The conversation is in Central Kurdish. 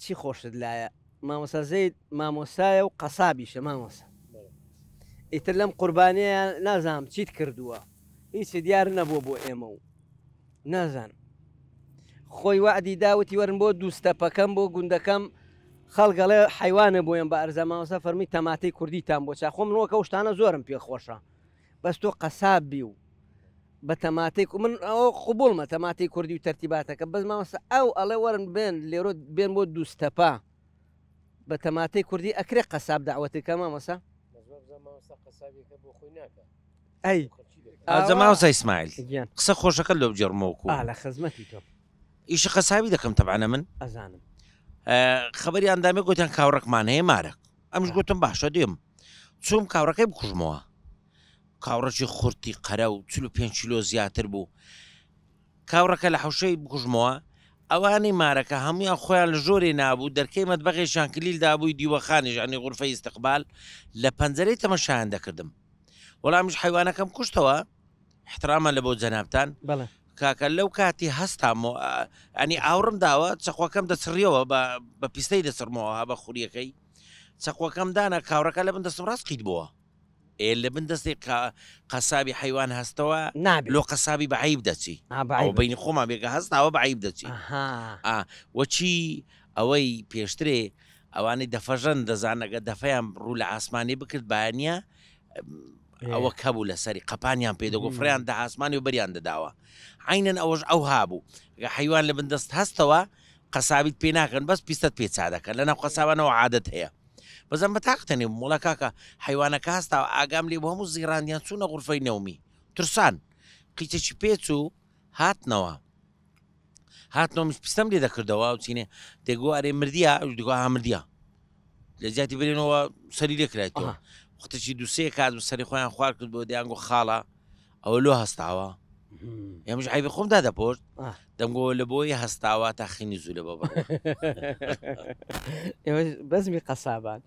چی خۆشت لایە مامۆسا زەید مامۆسایە و قەسابیشە مامۆسا ئیتر لەم قوربانەیە نازانم چیت کردووە هیچ دیار نەبووە بۆ ئێمە و نازان خۆی وعدی داوتی وەرن بۆ دووستەپەکەم بۆ گوندەکەم خەڵگەڵێ حیوانە بۆیان بە ئەرزە ماوەسە فەرمی تەماتی کوردیتان بۆ چا خۆم نەوەکە شتانە زۆرم پێخۆشە بەس تۆ قەسابی و بە تەماتێک و من ئەوە قوبولمە تەماتی کوردی و تەرتیباتەکە بەس مامەسە ئەو ئەڵێ وەرن بێن لێرۆ بێن بۆ دووستەپا بە تەماتی کوردی ئەکرێ قەساب داوەتەکە مامەسە ئەی ئازەماوسە ئیسمایل قسە خۆشەکە لۆ بجێڕمەوەکو لە خزمەتی تۆ ئیش قەساوی دەکەم تەبانە من ئەزانم خبری ئەندامێ گوتیان کاوڕەکمان هەیە مارە ئەمش گوتم باشە دێم چوم کاوڕەکەی بکوژمەوە کاوڕەکی خورتی قەرە و 5 کیلۆ زیاتر بوو کاوڕەکە لە حوشەی بکوژمەوە ئەوانەی مارەکە هەمویان خۆیان لە ژۆرێ نابوو دەرکەی مەتبەقی شانکلیل دابووی دیوەخانی ژانی غورفەی استقبال لە پەنجەرەی تەمەشایان دەکردم وەڵامیش حیوانەکەم کوشتەوە احترامە لە بۆ جەنابان کاکە لەو کاتی هەستامەوە ئەنی ئاورم داوە چەخواکەم دەچڕیەوە بە پیستەی دەچڕمەوە بە خوریەکەی چەخواکەم دانا کاورەکە لە بن دەسم ڕاست قیت بووە ئێ لە من دەستی قەسابی حیوان هەستەوە لۆ قەسابی بەعیب دەچی بینی خۆمان بێگە هەستناوە بەعیب دەچی وەچی ئەوەی پێشترێ ئەوانەی دەفەژەن دەزانەکە دەفەیان ڕوو لە ئاسمانی بکرد بایانە ئەوە کەبوو لە سەری قپانیان پێدەگو فریان دە ئاسمانی و بەریان دەداوە عینەن ئەوەش ئەو هابوو حیوان لە بندەست هەستەوە قەسابیت پێ ناکەن بەس پیستت پێ چادەکە لەناو قەسابانەوە عادت هەیە بەزەم بە تاقتەنێ مڵە کاکە حیوانە کاستا و ئاگام لێ بۆ هەموو زیرانیان چوونە غورفەی نەومی ترسان قیچەکی پێچ و هاتنەوە هاتنەوە پستم لێ دەکردەوە و چینێ دەگووارێ مردیا دوگو ها مردیا لە زیاتی برێنەوە سەری لێکرێتەوە وختەی دوسێ کات سەری خۆیان خوار کرد بۆ دیانگۆ خاڵە ئەوە لۆ هەستاوە ئێمەش عیب خۆمدا دەپۆشت دەمگۆ لە بۆی هەستاوا تا خینی زوو لە بەبە ئێمە بەزمی قەسابان.